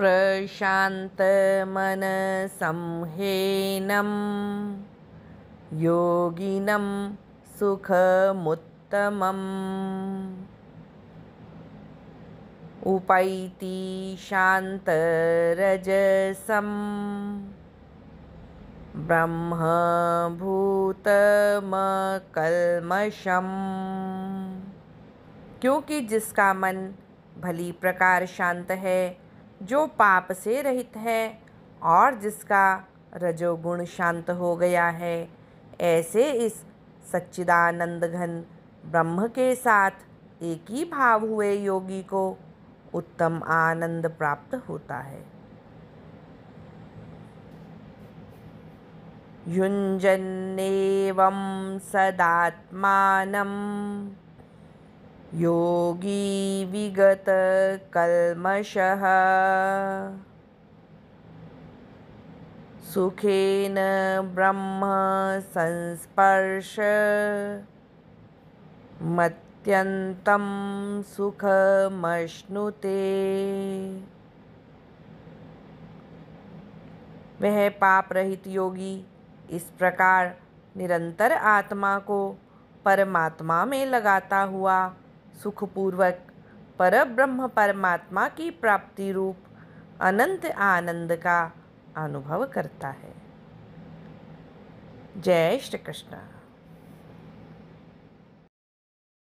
प्रशान्तमनसंहेनं योगिनं सुखमुत्तमम् उपैति शान्तरजसं ब्रह्मभूतमकल्मषम् क्योंकि जिसका मन भली प्रकार शांत है जो पाप से रहित है और जिसका रजोगुण शांत हो गया है ऐसे इस सच्चिदानंद घन ब्रह्म के साथ एक ही भाव हुए योगी को उत्तम आनंद प्राप्त होता है युंजन्नेवं सदात्मानम् योगी विगतकल्मषः सुखेन ब्रह्म संस्पर्श मत्यन्तं सुखमश्नुते वह पाप रहित योगी इस प्रकार निरंतर आत्मा को परमात्मा में लगाता हुआ सुखपूर्वक पर ब्रह्म परमात्मा की प्राप्ति रूप अनंत आनंद का अनुभव करता है जय श्री कृष्ण